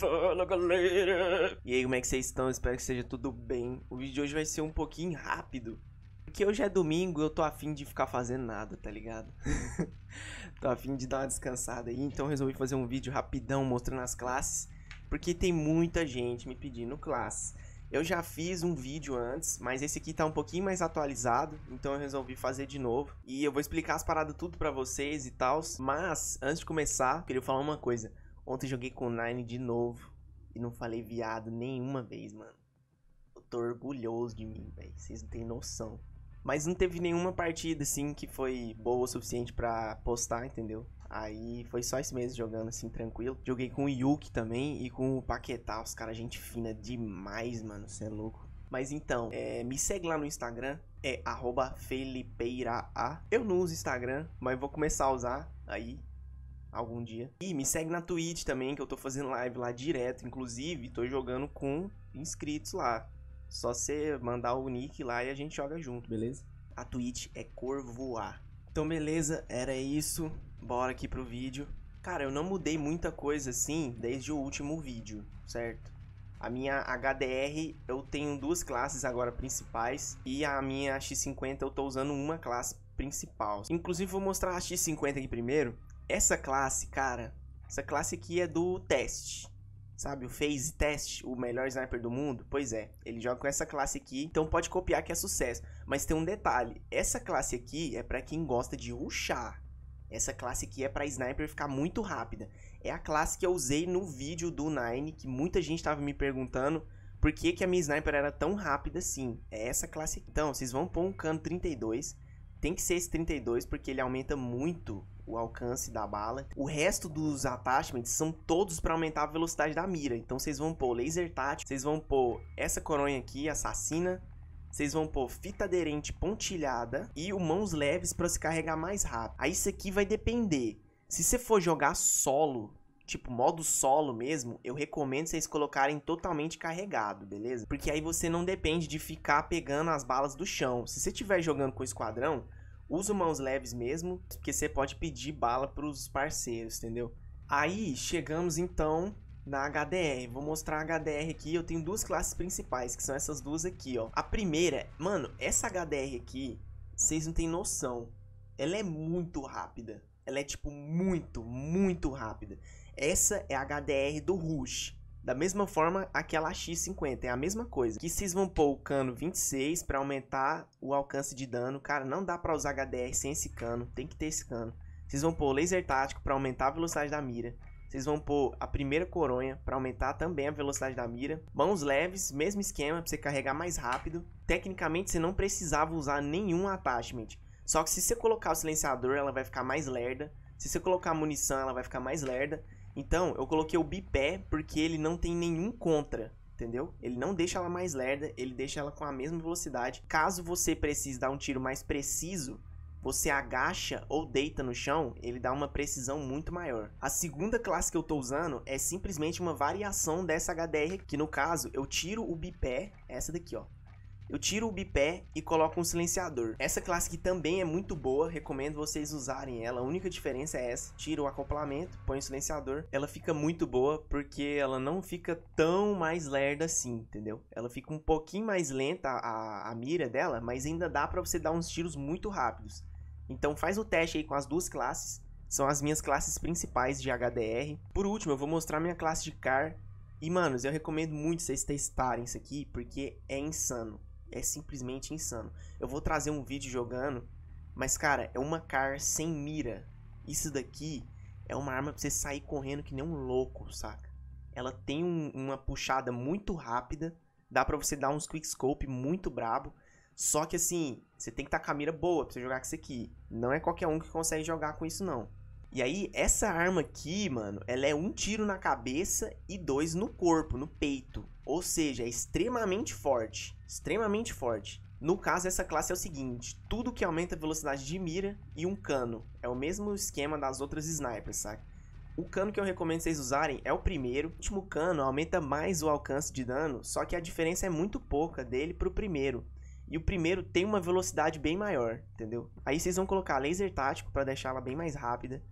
Fala galera! E aí, como é que vocês estão? Espero que seja tudo bem. O vídeo de hoje vai ser um pouquinho rápido. Porque hoje é domingo, eu tô afim de ficar fazendo nada, tá ligado? tô afim de dar uma descansada aí, então resolvi fazer um vídeo rapidão mostrando as classes. Porque tem muita gente me pedindo classes. Eu já fiz um vídeo antes, mas esse aqui tá um pouquinho mais atualizado, então eu resolvi fazer de novo. E eu vou explicar as paradas tudo pra vocês e tal. Mas, antes de começar, queria falar uma coisa. Ontem joguei com o Nine de novo e não falei viado nenhuma vez, mano. Eu tô orgulhoso de mim, velho. Vocês não têm noção. Mas não teve nenhuma partida, assim, que foi boa o suficiente para postar, entendeu? Aí foi só esse mês jogando, assim, tranquilo. Joguei com o Yuki também e com o Paquetá. Os caras, gente fina demais, mano. Você é louco. Mas então, é, me segue lá no Instagram. É arroba felipeiraa. Eu não uso Instagram, mas vou começar a usar aí algum dia. E me segue na Twitch também, que eu tô fazendo live lá direto, inclusive, tô jogando com inscritos lá. Só você mandar o nick lá e a gente joga junto, beleza? A Twitch é Corvoar. Então, beleza, era isso. Bora aqui pro vídeo. Cara, eu não mudei muita coisa assim desde o último vídeo, certo? A minha HDR eu tenho duas classes agora principais e a minha X50 eu tô usando uma classe principal. Inclusive vou mostrar a X50 aqui primeiro, essa classe, cara, essa classe aqui é do teste. Sabe, o Phase Test, o melhor sniper do mundo? Pois é, ele joga com essa classe aqui, então pode copiar que é sucesso. Mas tem um detalhe, essa classe aqui é para quem gosta de ruxar. Essa classe aqui é para sniper ficar muito rápida. É a classe que eu usei no vídeo do Nine, que muita gente estava me perguntando por que, que a minha sniper era tão rápida assim. É essa classe aqui. Então, vocês vão pôr um cano 32, tem que ser esse 32 porque ele aumenta muito o alcance da bala. O resto dos attachments são todos para aumentar a velocidade da mira. Então vocês vão pôr laser tático, vocês vão pôr essa coronha aqui, assassina, vocês vão pôr fita aderente pontilhada e o mãos leves para se carregar mais rápido. Aí isso aqui vai depender. Se você for jogar solo, tipo modo solo mesmo, eu recomendo vocês colocarem totalmente carregado, beleza? Porque aí você não depende de ficar pegando as balas do chão. Se você estiver jogando com esquadrão, Usa mãos leves mesmo, porque você pode pedir bala pros parceiros, entendeu? Aí chegamos então na HDR. Vou mostrar a HDR aqui. Eu tenho duas classes principais, que são essas duas aqui, ó. A primeira, mano, essa HDR aqui, vocês não têm noção. Ela é muito rápida. Ela é tipo muito, muito rápida. Essa é a HDR do Rush. Da mesma forma, aquela X50 é a mesma coisa. Que vocês vão pôr o cano 26 para aumentar o alcance de dano. Cara, não dá para usar HDR sem esse cano, tem que ter esse cano. Vocês vão pôr laser tático para aumentar a velocidade da mira. Vocês vão pôr a primeira coronha para aumentar também a velocidade da mira. Mãos leves, mesmo esquema para você carregar mais rápido. Tecnicamente você não precisava usar nenhum attachment. Só que se você colocar o silenciador, ela vai ficar mais lerda. Se você colocar a munição, ela vai ficar mais lerda. Então, eu coloquei o bipé porque ele não tem nenhum contra entendeu? Ele não deixa ela mais lerda, ele deixa ela com a mesma velocidade. Caso você precise dar um tiro mais preciso, você agacha ou deita no chão, ele dá uma precisão muito maior. A segunda classe que eu tô usando é simplesmente uma variação dessa HDR, que no caso eu tiro o bipé, essa daqui, ó eu tiro o bipé e coloco um silenciador. Essa classe aqui também é muito boa, recomendo vocês usarem ela. A única diferença é essa, tira o acoplamento, põe o silenciador. Ela fica muito boa porque ela não fica tão mais lerda assim, entendeu? Ela fica um pouquinho mais lenta a, a, a mira dela, mas ainda dá para você dar uns tiros muito rápidos. Então faz o teste aí com as duas classes, são as minhas classes principais de HDR. Por último, eu vou mostrar minha classe de car. E, manos, eu recomendo muito vocês testarem isso aqui, porque é insano é simplesmente insano. Eu vou trazer um vídeo jogando, mas cara, é uma car sem mira. Isso daqui é uma arma pra você sair correndo que nem um louco, saca? Ela tem um, uma puxada muito rápida, dá para você dar uns quickscope muito brabo. Só que assim, você tem que estar tá com a mira boa pra você jogar com isso aqui. Não é qualquer um que consegue jogar com isso, não. E aí, essa arma aqui, mano, ela é um tiro na cabeça e dois no corpo, no peito. Ou seja, é extremamente forte. Extremamente forte. No caso, essa classe é o seguinte: tudo que aumenta a velocidade de mira e um cano. É o mesmo esquema das outras snipers, saca? O cano que eu recomendo vocês usarem é o primeiro. O último cano aumenta mais o alcance de dano, só que a diferença é muito pouca dele pro primeiro. E o primeiro tem uma velocidade bem maior, entendeu? Aí vocês vão colocar laser tático para deixá-la bem mais rápida,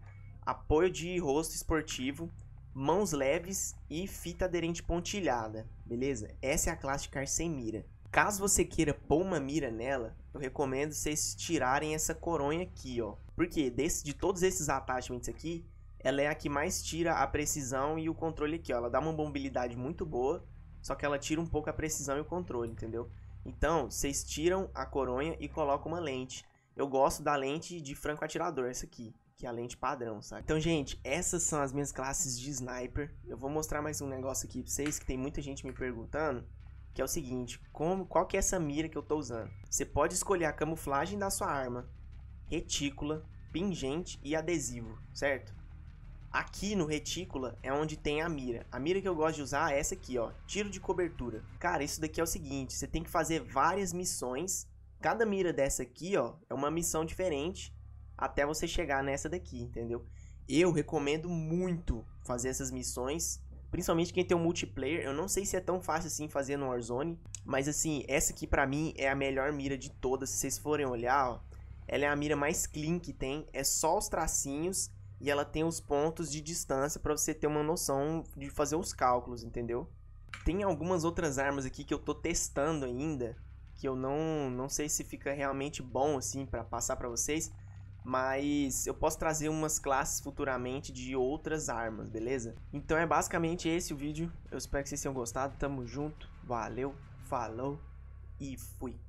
apoio de rosto esportivo, mãos leves e fita aderente pontilhada beleza? Essa é a classe car sem mira. Caso você queira pôr uma mira nela, eu recomendo vocês tirarem essa coronha aqui, ó. Porque desse, de todos esses attachments aqui, ela é a que mais tira a precisão e o controle aqui, ó. Ela dá uma mobilidade muito boa, só que ela tira um pouco a precisão e o controle, entendeu? Então, vocês tiram a coronha e colocam uma lente. Eu gosto da lente de franco atirador, essa aqui que é a lente padrão, sabe? Então, gente, essas são as minhas classes de sniper. Eu vou mostrar mais um negócio aqui pra vocês, que tem muita gente me perguntando, que é o seguinte, como, qual que é essa mira que eu tô usando? Você pode escolher a camuflagem da sua arma, retícula, pingente e adesivo, certo? Aqui no retícula é onde tem a mira. A mira que eu gosto de usar é essa aqui, ó, tiro de cobertura. Cara, isso daqui é o seguinte, você tem que fazer várias missões. Cada mira dessa aqui, ó, é uma missão diferente até você chegar nessa daqui, entendeu? Eu recomendo muito fazer essas missões, principalmente quem tem o um multiplayer. Eu não sei se é tão fácil assim fazer no Warzone, mas assim, essa aqui para mim é a melhor mira de todas. Se vocês forem olhar, ó, ela é a mira mais clean que tem, é só os tracinhos e ela tem os pontos de distância para você ter uma noção de fazer os cálculos, entendeu? Tem algumas outras armas aqui que eu tô testando ainda, que eu não, não sei se fica realmente bom assim para passar para vocês, mas eu posso trazer umas classes futuramente de outras armas, beleza? Então é basicamente esse o vídeo. Eu espero que vocês tenham gostado. Tamo junto. Valeu, falou e fui.